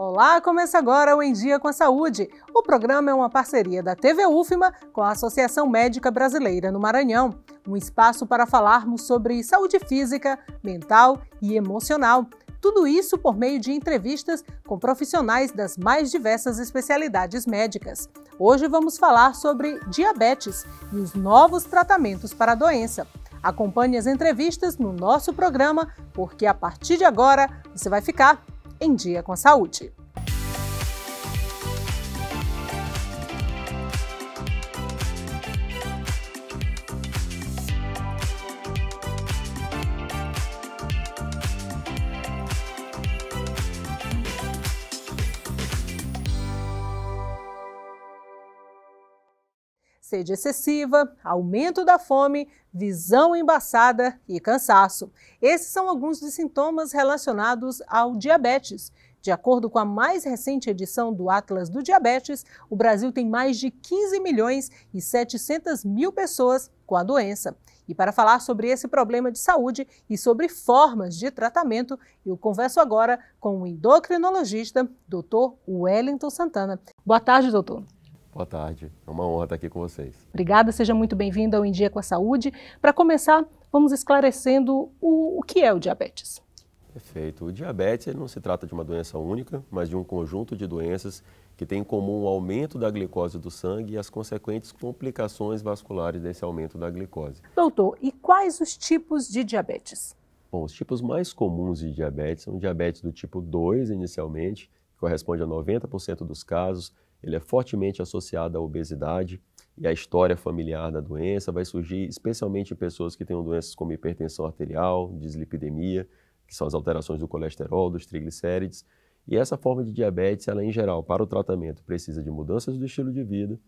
Olá, começa agora o Em Dia com a Saúde. O programa é uma parceria da TV UFMA com a Associação Médica Brasileira no Maranhão, um espaço para falarmos sobre saúde física, mental e emocional. Tudo isso por meio de entrevistas com profissionais das mais diversas especialidades médicas. Hoje vamos falar sobre diabetes e os novos tratamentos para a doença. Acompanhe as entrevistas no nosso programa, porque a partir de agora você vai ficar em dia com saúde. sede excessiva, aumento da fome, visão embaçada e cansaço. Esses são alguns dos sintomas relacionados ao diabetes. De acordo com a mais recente edição do Atlas do Diabetes, o Brasil tem mais de 15 milhões e 700 mil pessoas com a doença. E para falar sobre esse problema de saúde e sobre formas de tratamento, eu converso agora com o endocrinologista, Dr. Wellington Santana. Boa tarde, doutor. Boa tarde, é uma honra estar aqui com vocês. Obrigada, seja muito bem-vindo ao Em Dia com a Saúde. Para começar, vamos esclarecendo o, o, que é o diabetes. Perfeito. O diabetes não se trata de uma doença única, mas de um conjunto de doenças que tem em comum o aumento da glicose do sangue e as consequentes complicações vasculares desse aumento da glicose. Doutor, e quais os tipos de diabetes? Bom, os tipos mais comuns de diabetes são diabetes do tipo 2, inicialmente, que corresponde a 90% dos casos, ele é fortemente associado à obesidade e à história familiar da doença. Vai surgir especialmente em pessoas que tenham doenças como hipertensão arterial, dislipidemia, que são as alterações do colesterol, dos triglicérides. E essa forma de diabetes, ela em geral, para o tratamento, precisa de mudanças do estilo de vida,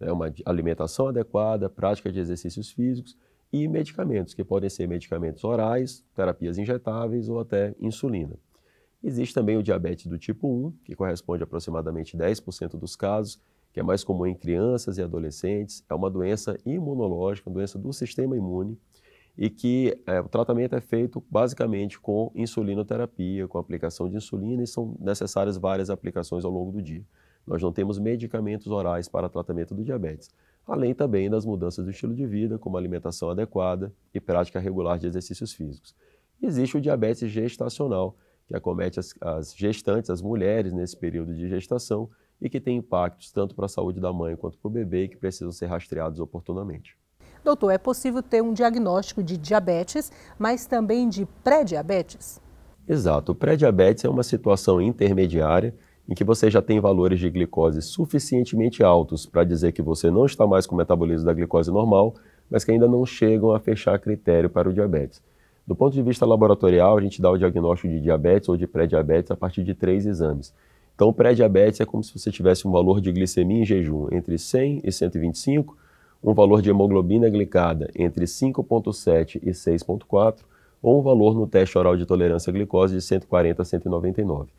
né, uma alimentação adequada, prática de exercícios físicos e medicamentos, que podem ser medicamentos orais, terapias injetáveis ou até insulina. Existe também o diabetes do tipo 1, que corresponde a aproximadamente 10% dos casos, que é mais comum em crianças e adolescentes. É uma doença imunológica, uma doença do sistema imune, e que é, o tratamento é feito basicamente com insulinoterapia, com aplicação de insulina, e são necessárias várias aplicações ao longo do dia. Nós não temos medicamentos orais para tratamento do diabetes, além também das mudanças do estilo de vida, como alimentação adequada e prática regular de exercícios físicos. Existe o diabetes gestacional, que acomete as, as gestantes, as mulheres nesse período de gestação e que tem impactos tanto para a saúde da mãe quanto para o bebê e que precisam ser rastreados oportunamente. Doutor, é possível ter um diagnóstico de diabetes, mas também de pré-diabetes? Exato. O pré-diabetes é uma situação intermediária em que você já tem valores de glicose suficientemente altos para dizer que você não está mais com o metabolismo da glicose normal, mas que ainda não chegam a fechar critério para o diabetes. Do ponto de vista laboratorial, a gente dá o diagnóstico de diabetes ou de pré-diabetes a partir de três exames. Então, pré-diabetes é como se você tivesse um valor de glicemia em jejum entre 100 e 125, um valor de hemoglobina glicada entre 5,7 e 6,4, ou um valor no teste oral de tolerância à glicose de 140 a 199.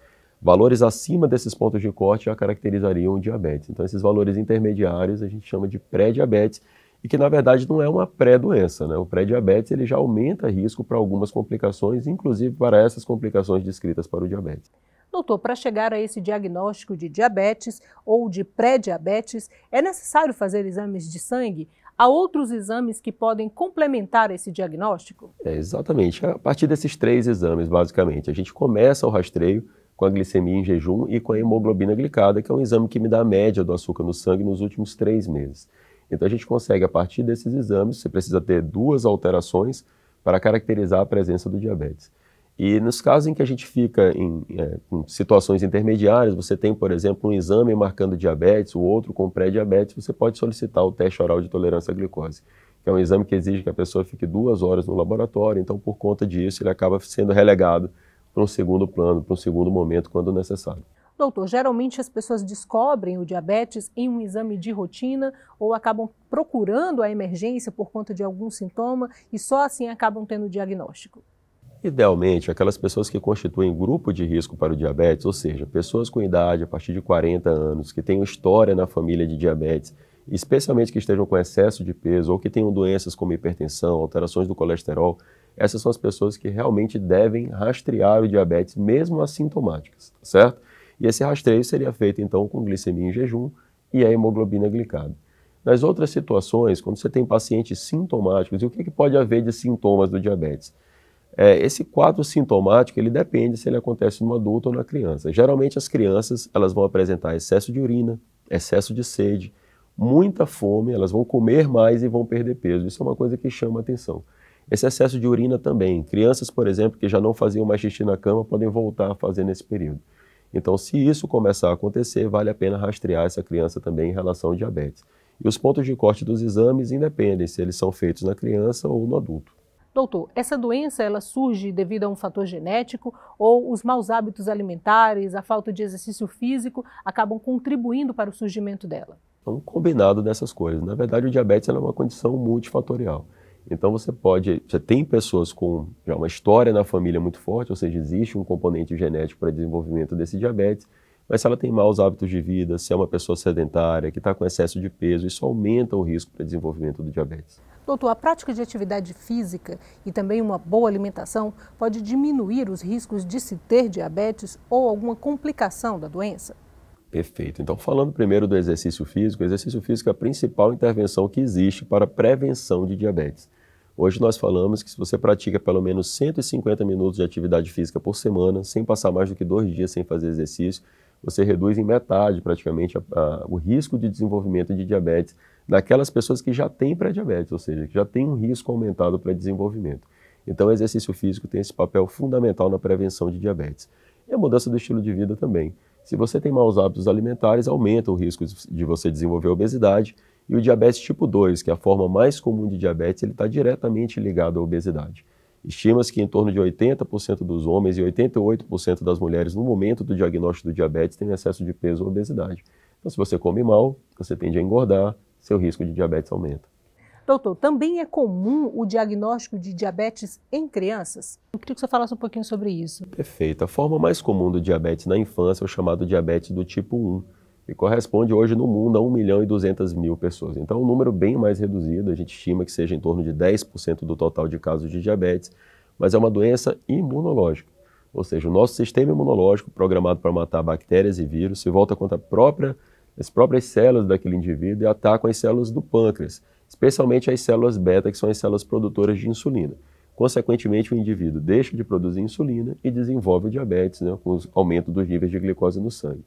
Valores acima desses pontos de corte já caracterizariam o diabetes. Então, esses valores intermediários a gente chama de pré-diabetes e que na verdade não é uma pré-doença. Né? O pré-diabetes ele já aumenta risco para algumas complicações, inclusive para essas complicações descritas para o diabetes. Doutor, para chegar a esse diagnóstico de diabetes ou de pré-diabetes, é necessário fazer exames de sangue? Há outros exames que podem complementar esse diagnóstico? É, exatamente. A partir desses três exames, basicamente, a gente começa o rastreio com a glicemia em jejum e com a hemoglobina glicada, que é um exame que me dá a média do açúcar no sangue nos últimos três meses. Então a gente consegue, a partir desses exames, você precisa ter duas alterações para caracterizar a presença do diabetes. E nos casos em que a gente fica em, é, em situações intermediárias, você tem, por exemplo, um exame marcando diabetes, o outro com pré-diabetes, você pode solicitar o teste oral de tolerância à glicose, que é um exame que exige que a pessoa fique duas horas no laboratório, então por conta disso ele acaba sendo relegado para um segundo plano, para um segundo momento, quando necessário. Doutor, geralmente as pessoas descobrem o diabetes em um exame de rotina ou acabam procurando a emergência por conta de algum sintoma e só assim acabam tendo o diagnóstico. Idealmente, aquelas pessoas que constituem grupo de risco para o diabetes, ou seja, pessoas com idade a partir de 40 anos, que tenham história na família de diabetes, especialmente que estejam com excesso de peso ou que tenham doenças como hipertensão, alterações do colesterol, essas são as pessoas que realmente devem rastrear o diabetes, mesmo assintomáticas, certo? E esse rastreio seria feito então com glicemia em jejum e a hemoglobina glicada. Nas outras situações, quando você tem pacientes sintomáticos, e o que, que pode haver de sintomas do diabetes? É, esse quadro sintomático, ele depende se ele acontece no adulto ou na criança. Geralmente as crianças, elas vão apresentar excesso de urina, excesso de sede, muita fome, elas vão comer mais e vão perder peso. Isso é uma coisa que chama atenção. Esse excesso de urina também. Crianças, por exemplo, que já não faziam mais xixi na cama, podem voltar a fazer nesse período. Então, se isso começar a acontecer, vale a pena rastrear essa criança também em relação ao diabetes. E os pontos de corte dos exames independem se eles são feitos na criança ou no adulto. Doutor, essa doença ela surge devido a um fator genético ou os maus hábitos alimentares, a falta de exercício físico acabam contribuindo para o surgimento dela? É um combinado dessas coisas. Na verdade, o diabetes é uma condição multifatorial. Então você pode, você tem pessoas com já uma história na família muito forte, ou seja, existe um componente genético para desenvolvimento desse diabetes, mas se ela tem maus hábitos de vida, se é uma pessoa sedentária, que está com excesso de peso, isso aumenta o risco para desenvolvimento do diabetes. Doutor, a prática de atividade física e também uma boa alimentação pode diminuir os riscos de se ter diabetes ou alguma complicação da doença? Perfeito. Então, falando primeiro do exercício físico, o exercício físico é a principal intervenção que existe para a prevenção de diabetes. Hoje nós falamos que se você pratica pelo menos 150 minutos de atividade física por semana, sem passar mais do que dois dias sem fazer exercício, você reduz em metade praticamente a, a, o risco de desenvolvimento de diabetes naquelas pessoas que já têm pré-diabetes, ou seja, que já tem um risco aumentado para desenvolvimento. Então, o exercício físico tem esse papel fundamental na prevenção de diabetes. E a mudança do estilo de vida também. Se você tem maus hábitos alimentares, aumenta o risco de você desenvolver obesidade e o diabetes tipo 2, que é a forma mais comum de diabetes, ele está diretamente ligado à obesidade. Estima-se que em torno de 80% dos homens e 88% das mulheres, no momento do diagnóstico do diabetes, têm excesso de peso ou obesidade. Então, se você come mal, você tende a engordar, seu risco de diabetes aumenta. Doutor, também é comum o diagnóstico de diabetes em crianças? Eu queria que você falasse um pouquinho sobre isso. Perfeito. A forma mais comum do diabetes na infância é o chamado diabetes do tipo 1 e corresponde hoje no mundo a 1 milhão e 200 mil pessoas. Então, é um número bem mais reduzido, a gente estima que seja em torno de 10% do total de casos de diabetes, mas é uma doença imunológica. Ou seja, o nosso sistema imunológico, programado para matar bactérias e vírus, se volta contra a própria, as próprias células daquele indivíduo e ataca as células do pâncreas, especialmente as células beta, que são as células produtoras de insulina. Consequentemente, o indivíduo deixa de produzir insulina e desenvolve o diabetes, né, com o aumento dos níveis de glicose no sangue.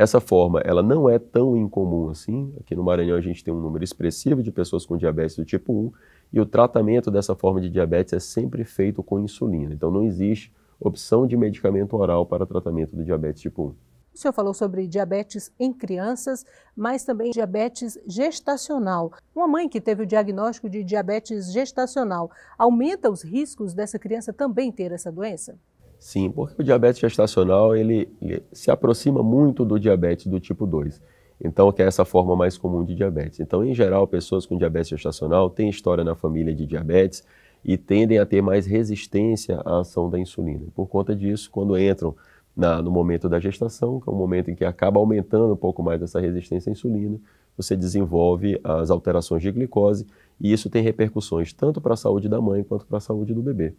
Essa forma, ela não é tão incomum assim. Aqui no Maranhão a gente tem um número expressivo de pessoas com diabetes do tipo 1 e o tratamento dessa forma de diabetes é sempre feito com insulina. Então não existe opção de medicamento oral para tratamento do diabetes tipo 1. O senhor falou sobre diabetes em crianças, mas também diabetes gestacional. Uma mãe que teve o diagnóstico de diabetes gestacional aumenta os riscos dessa criança também ter essa doença? Sim, porque o diabetes gestacional ele, ele, se aproxima muito do diabetes do tipo 2. Então, que é essa forma mais comum de diabetes. Então, em geral, pessoas com diabetes gestacional têm história na família de diabetes e tendem a ter mais resistência à ação da insulina. Por conta disso, quando entram na, no momento da gestação, que é o um momento em que acaba aumentando um pouco mais essa resistência à insulina, você desenvolve as alterações de glicose e isso tem repercussões tanto para a saúde da mãe quanto para a saúde do bebê.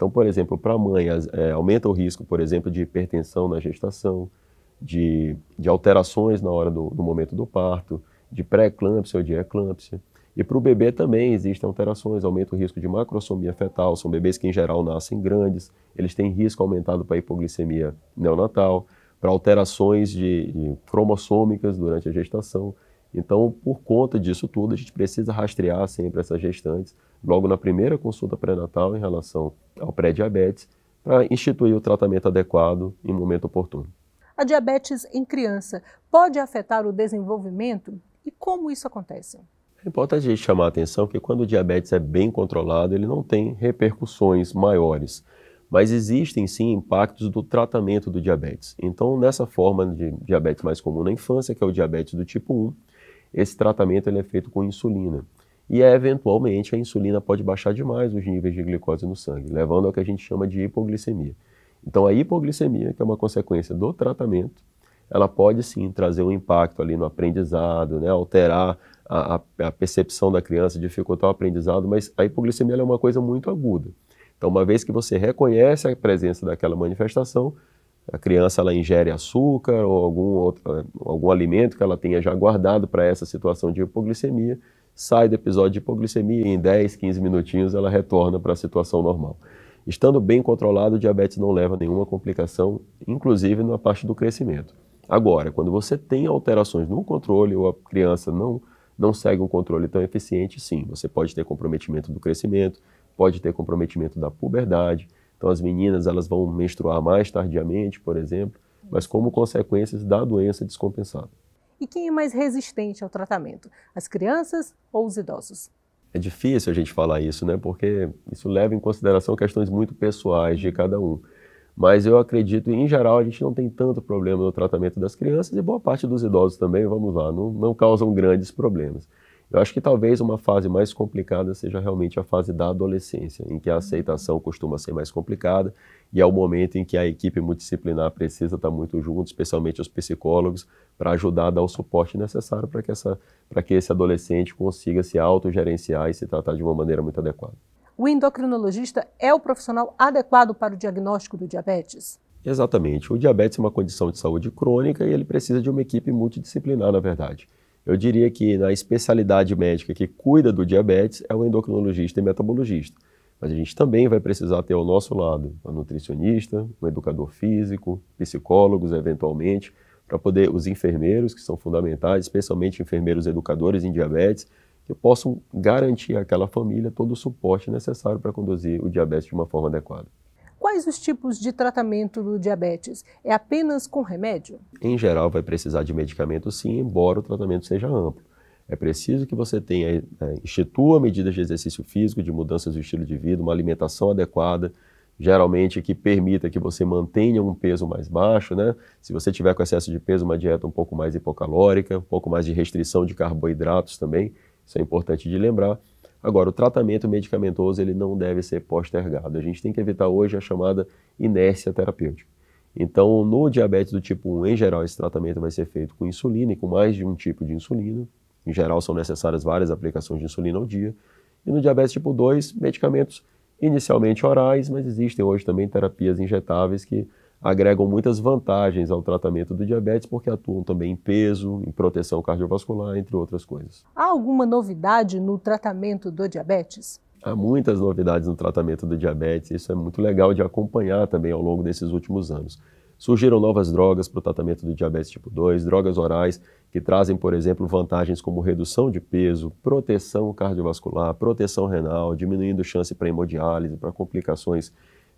Então, por exemplo, para a mãe, é, aumenta o risco, por exemplo, de hipertensão na gestação, de, de alterações na hora do, do momento do parto, de pré-eclâmpsia ou de eclâmpsia. E para o bebê também existem alterações, aumenta o risco de macrosomia fetal. São bebês que, em geral, nascem grandes, eles têm risco aumentado para hipoglicemia neonatal, para alterações de, de cromossômicas durante a gestação. Então, por conta disso tudo, a gente precisa rastrear sempre essas gestantes logo na primeira consulta pré-natal em relação ao pré-diabetes, para instituir o tratamento adequado em momento oportuno. A diabetes em criança pode afetar o desenvolvimento e como isso acontece? É importante a gente chamar a atenção que quando o diabetes é bem controlado, ele não tem repercussões maiores. Mas existem sim impactos do tratamento do diabetes. Então, nessa forma de diabetes mais comum na infância, que é o diabetes do tipo 1, esse tratamento ele é feito com insulina. E eventualmente a insulina pode baixar demais os níveis de glicose no sangue, levando ao que a gente chama de hipoglicemia. Então a hipoglicemia, que é uma consequência do tratamento, ela pode sim trazer um impacto ali no aprendizado, né? alterar a, a, percepção da criança, dificultar o aprendizado, mas a hipoglicemia é uma coisa muito aguda. Então, uma vez que você reconhece a presença daquela manifestação, a criança ela ingere açúcar ou algum, outro, algum alimento que ela tenha já guardado para essa situação de hipoglicemia, sai do episódio de hipoglicemia e em 10, 15 minutinhos ela retorna para a situação normal. Estando bem controlado, o diabetes não leva a nenhuma complicação, inclusive na parte do crescimento. Agora, quando você tem alterações no controle ou a criança não, não segue um controle tão eficiente, sim, você pode ter comprometimento do crescimento, pode ter comprometimento da puberdade. Então, as meninas elas vão menstruar mais tardiamente, por exemplo, mas como consequências da doença descompensada e quem é mais resistente ao tratamento, as crianças ou os idosos? É difícil a gente falar isso, né? Porque isso leva em consideração questões muito pessoais de cada um. Mas eu acredito, em geral, a gente não tem tanto problema no tratamento das crianças e boa parte dos idosos também, vamos lá, não, não causam grandes problemas. Eu acho que talvez uma fase mais complicada seja realmente a fase da adolescência, em que a uhum. aceitação costuma ser mais complicada e é o momento em que a equipe multidisciplinar precisa estar tá muito junto, especialmente os psicólogos, para ajudar a dar o suporte necessário para que, essa, que esse adolescente consiga se autogerenciar e se tratar de uma maneira muito adequada. O endocrinologista é o profissional adequado para o diagnóstico do diabetes? Exatamente. O diabetes é uma condição de saúde crônica e ele precisa de uma equipe multidisciplinar, na verdade. Eu diria que na especialidade médica que cuida do diabetes é o endocrinologista e metabologista. Mas a gente também vai precisar ter ao nosso lado a nutricionista, um educador físico, psicólogos, eventualmente, para poder os enfermeiros, que são fundamentais, especialmente enfermeiros educadores em diabetes, que possam garantir àquela família todo o suporte necessário para conduzir o diabetes de uma forma adequada. Quais os tipos de tratamento do diabetes? É apenas com remédio? Em geral, vai precisar de medicamento sim, embora o tratamento seja amplo. É preciso que você tenha, é, institua medidas de exercício físico, de mudanças do estilo de vida, uma alimentação adequada, geralmente que permita que você mantenha um peso mais baixo, né? Se você tiver com excesso de peso, uma dieta um pouco mais hipocalórica, um pouco mais de restrição de carboidratos também, isso é importante de lembrar. Agora, o tratamento medicamentoso ele não deve ser postergado. A gente tem que evitar hoje a chamada inércia terapêutica. Então, no diabetes do tipo 1, em geral, esse tratamento vai ser feito com insulina e com mais de um tipo de insulina. Em geral, são necessárias várias aplicações de insulina ao dia. E no diabetes tipo 2, medicamentos inicialmente orais, mas existem hoje também terapias injetáveis que agregam muitas vantagens ao tratamento do diabetes porque atuam também em peso, em proteção cardiovascular, entre outras coisas. Há alguma novidade no tratamento do diabetes? Há muitas novidades no tratamento do diabetes, isso é muito legal de acompanhar também ao longo desses últimos anos. Surgiram novas drogas para o tratamento do diabetes tipo 2, drogas orais que trazem, por exemplo, vantagens como redução de peso, proteção cardiovascular, proteção renal, diminuindo chance para hemodiálise, para complicações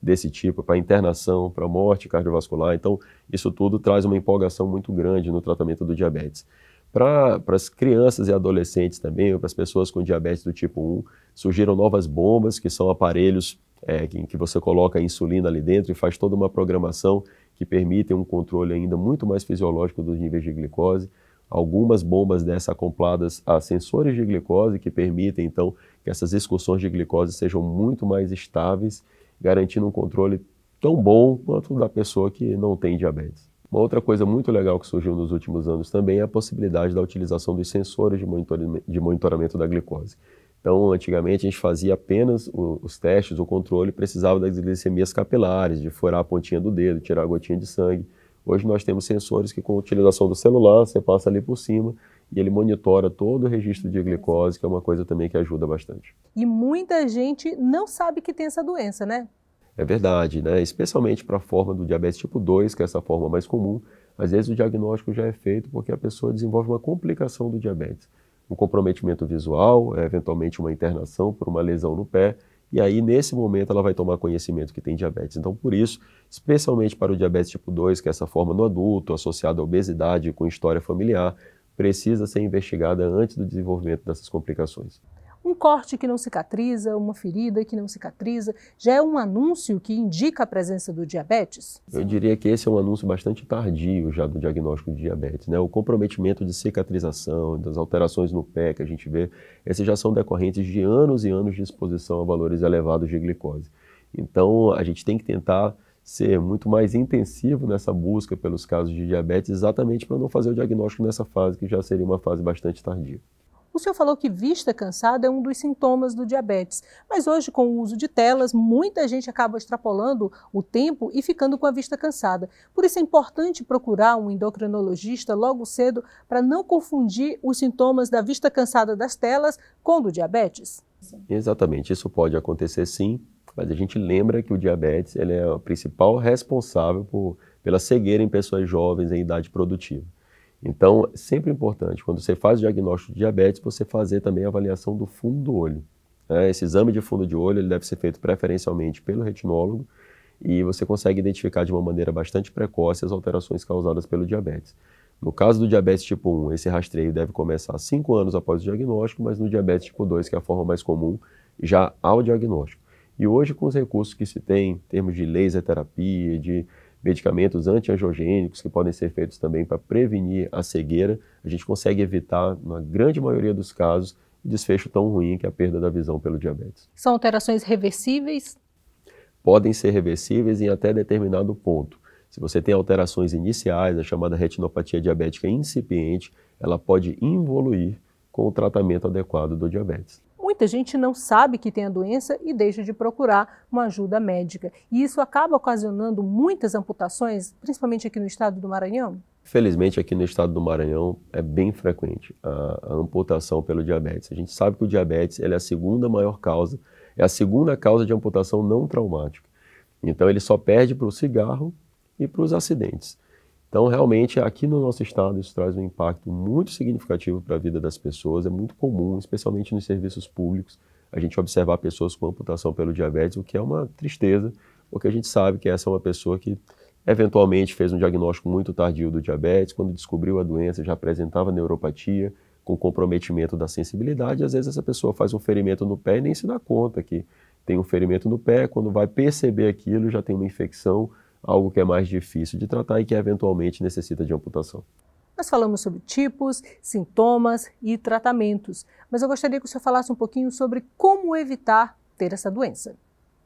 desse tipo para internação, para morte cardiovascular. Então, isso tudo traz uma empolgação muito grande no tratamento do diabetes. Para as crianças e adolescentes também, ou para as pessoas com diabetes do tipo 1, surgiram novas bombas, que são aparelhos é, em que você coloca a insulina ali dentro e faz toda uma programação que permite um controle ainda muito mais fisiológico dos níveis de glicose. Algumas bombas dessas acopladas a sensores de glicose que permitem, então, que essas excursões de glicose sejam muito mais estáveis garantindo um controle tão bom quanto da pessoa que não tem diabetes. Uma outra coisa muito legal que surgiu nos últimos anos também é a possibilidade da utilização dos sensores de monitoramento, de monitoramento da glicose. Então, antigamente a gente fazia apenas os testes, o controle, precisava das glicemias capilares, de furar a pontinha do dedo, tirar a gotinha de sangue. Hoje nós temos sensores que, com a utilização do celular, você passa ali por cima e ele monitora todo o registro de glicose, que é uma coisa também que ajuda bastante. E muita gente não sabe que tem essa doença, né? É verdade, né? Especialmente para a forma do diabetes tipo 2, que é essa forma mais comum, às vezes o diagnóstico já é feito porque a pessoa desenvolve uma complicação do diabetes, um comprometimento visual, é, eventualmente uma internação por uma lesão no pé, e aí, nesse momento, ela vai tomar conhecimento que tem diabetes. Então, por isso, especialmente para o diabetes tipo 2, que é essa forma no adulto, associada à obesidade com história familiar, precisa ser investigada antes do desenvolvimento dessas complicações. Um corte que não cicatriza, uma ferida que não cicatriza, já é um anúncio que indica a presença do diabetes? Eu diria que esse é um anúncio bastante tardio já do diagnóstico de diabetes. Né? O comprometimento de cicatrização, das alterações no pé que a gente vê, esses já são decorrentes de anos e anos de exposição a valores elevados de glicose. Então, a gente tem que tentar ser muito mais intensivo nessa busca pelos casos de diabetes, exatamente para não fazer o diagnóstico nessa fase, que já seria uma fase bastante tardia. O senhor falou que vista cansada é um dos sintomas do diabetes, mas hoje, com o uso de telas, muita gente acaba extrapolando o tempo e ficando com a vista cansada. Por isso é importante procurar um endocrinologista logo cedo para não confundir os sintomas da vista cansada das telas com do diabetes. Exatamente, isso pode acontecer sim. Mas a gente lembra que o diabetes ele é o principal responsável por, pela cegueira em pessoas jovens em idade produtiva. Então, sempre importante, quando você faz o diagnóstico de diabetes, você fazer também a avaliação do fundo do olho. Né? Esse exame de fundo de olho ele deve ser feito preferencialmente pelo retinólogo e você consegue identificar de uma maneira bastante precoce as alterações causadas pelo diabetes. No caso do diabetes tipo 1, esse rastreio deve começar 5 anos após o diagnóstico, mas no diabetes tipo 2, que é a forma mais comum, já há o diagnóstico. E hoje, com os recursos que se tem, em termos de laser terapia, de medicamentos antiangiogênicos que podem ser feitos também para prevenir a cegueira, a gente consegue evitar, na grande maioria dos casos, desfecho tão ruim que é a perda da visão pelo diabetes. São alterações reversíveis? Podem ser reversíveis em até determinado ponto. Se você tem alterações iniciais, a chamada retinopatia diabética incipiente, ela pode involuir com o tratamento adequado do diabetes. Muita gente não sabe que tem a doença e deixa de procurar uma ajuda médica. E isso acaba ocasionando muitas amputações, principalmente aqui no estado do Maranhão? Felizmente, aqui no estado do Maranhão é bem frequente a, a amputação pelo diabetes. A gente sabe que o diabetes é a segunda maior causa, é a segunda causa de amputação não traumática. Então, ele só perde para o cigarro e para os acidentes. Então, realmente, aqui no nosso estado, isso traz um impacto muito significativo para a vida das pessoas. É muito comum, especialmente nos serviços públicos, a gente observar pessoas com amputação pelo diabetes, o que é uma tristeza, porque a gente sabe que essa é uma pessoa que eventualmente fez um diagnóstico muito tardio do diabetes, quando descobriu a doença já apresentava neuropatia, com comprometimento da sensibilidade, às vezes essa pessoa faz um ferimento no pé e nem se dá conta que tem um ferimento no pé, quando vai perceber aquilo já tem uma infecção algo que é mais difícil de tratar e que eventualmente necessita de amputação. Nós falamos sobre tipos, sintomas e tratamentos, mas eu gostaria que o senhor falasse um pouquinho sobre como evitar ter essa doença.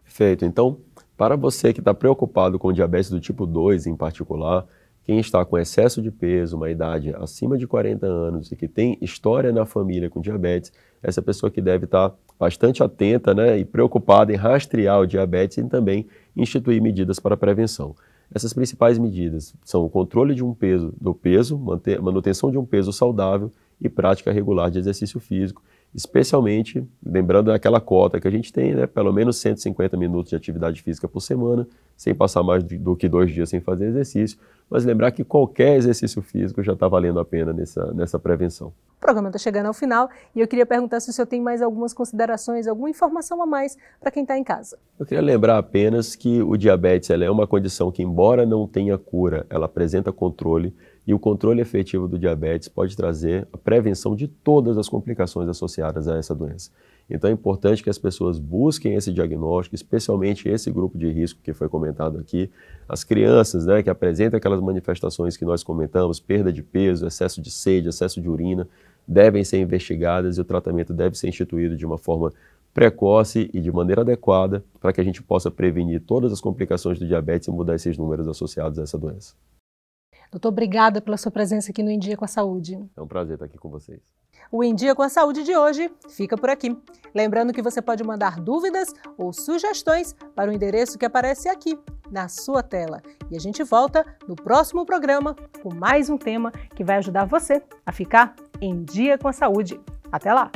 Perfeito. Então, para você que está preocupado com diabetes do tipo 2 em particular, quem está com excesso de peso, uma idade acima de 40 anos e que tem história na família com diabetes, essa pessoa que deve estar bastante atenta né, e preocupada em rastrear o diabetes e também instituir medidas para prevenção. Essas principais medidas são o controle de um peso do peso, manutenção de um peso saudável e prática regular de exercício físico, especialmente lembrando daquela cota que a gente tem, né, pelo menos 150 minutos de atividade física por semana, sem passar mais do que dois dias sem fazer exercício, mas lembrar que qualquer exercício físico já está valendo a pena nessa, nessa prevenção. O programa está chegando ao final e eu queria perguntar se o senhor tem mais algumas considerações, alguma informação a mais para quem está em casa. Eu queria lembrar apenas que o diabetes é uma condição que, embora não tenha cura, ela apresenta controle e o controle efetivo do diabetes pode trazer a prevenção de todas as complicações associadas a essa doença. Então é importante que as pessoas busquem esse diagnóstico, especialmente esse grupo de risco que foi comentado aqui, as crianças, né, que apresentam aquelas manifestações que nós comentamos, perda de peso, excesso de sede, excesso de urina, devem ser investigadas e o tratamento deve ser instituído de uma forma precoce e de maneira adequada para que a gente possa prevenir todas as complicações do diabetes e mudar esses números associados a essa doença. Doutor, obrigada pela sua presença aqui no Em Dia com a Saúde. É um prazer estar aqui com vocês. O Em Dia com a Saúde de hoje fica por aqui. Lembrando que você pode mandar dúvidas ou sugestões para o endereço que aparece aqui, na sua tela. E a gente volta no próximo programa com mais um tema que vai ajudar você a ficar em dia com a saúde. Até lá!